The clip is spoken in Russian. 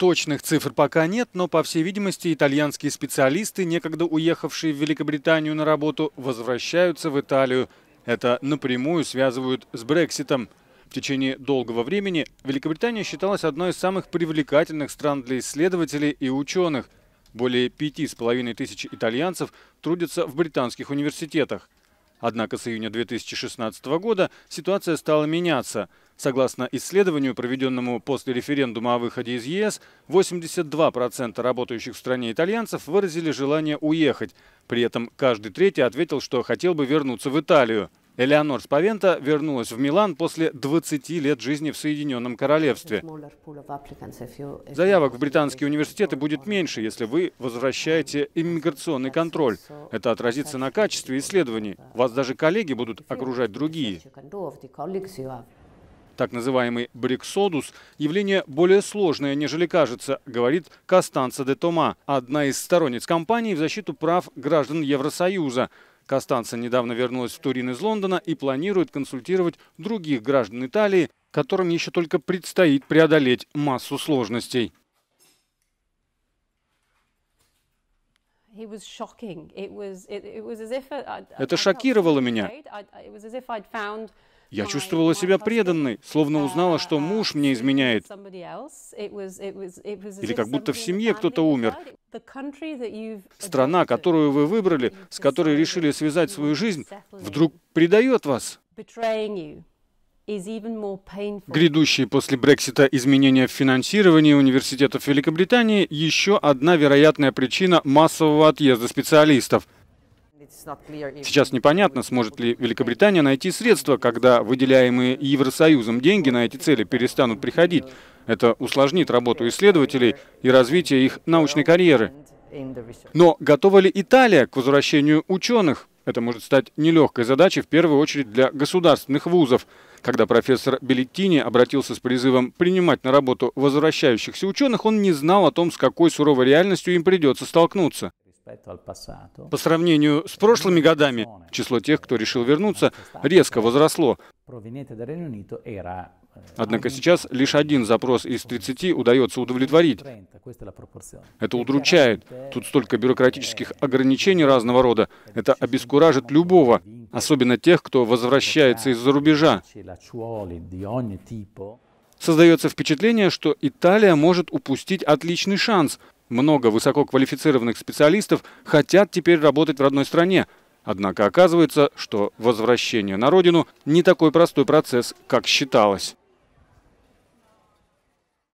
Точных цифр пока нет, но, по всей видимости, итальянские специалисты, некогда уехавшие в Великобританию на работу, возвращаются в Италию. Это напрямую связывают с Брекситом. В течение долгого времени Великобритания считалась одной из самых привлекательных стран для исследователей и ученых. Более пяти с половиной тысяч итальянцев трудятся в британских университетах. Однако с июня 2016 года ситуация стала меняться – Согласно исследованию, проведенному после референдума о выходе из ЕС, 82% работающих в стране итальянцев выразили желание уехать. При этом каждый третий ответил, что хотел бы вернуться в Италию. Элеонор Спавента вернулась в Милан после 20 лет жизни в Соединенном Королевстве. Заявок в британские университеты будет меньше, если вы возвращаете иммиграционный контроль. Это отразится на качестве исследований. Вас даже коллеги будут окружать другие так называемый бриксодус, явление более сложное, нежели кажется, говорит Костанца де Тома, одна из сторонниц компании в защиту прав граждан Евросоюза. Костанца недавно вернулась в Турин из Лондона и планирует консультировать других граждан Италии, которым еще только предстоит преодолеть массу сложностей. Это шокировало меня. Я чувствовала себя преданной, словно узнала, что муж мне изменяет. Или как будто в семье кто-то умер. Страна, которую вы выбрали, с которой решили связать свою жизнь, вдруг предает вас. Грядущие после Брексита изменения в финансировании университетов Великобритании – еще одна вероятная причина массового отъезда специалистов – Сейчас непонятно, сможет ли Великобритания найти средства, когда выделяемые Евросоюзом деньги на эти цели перестанут приходить. Это усложнит работу исследователей и развитие их научной карьеры. Но готова ли Италия к возвращению ученых? Это может стать нелегкой задачей в первую очередь для государственных вузов. Когда профессор Белеттини обратился с призывом принимать на работу возвращающихся ученых, он не знал о том, с какой суровой реальностью им придется столкнуться. По сравнению с прошлыми годами, число тех, кто решил вернуться, резко возросло. Э, Однако сейчас лишь один запрос из 30 удается удовлетворить. Это удручает. Тут столько бюрократических eh, ограничений разного рода. Это обескуражит любого, особенно тех, кто возвращается из-за рубежа. Создается впечатление, что Италия может упустить отличный шанс – много высококвалифицированных специалистов хотят теперь работать в родной стране. Однако оказывается, что возвращение на родину не такой простой процесс, как считалось.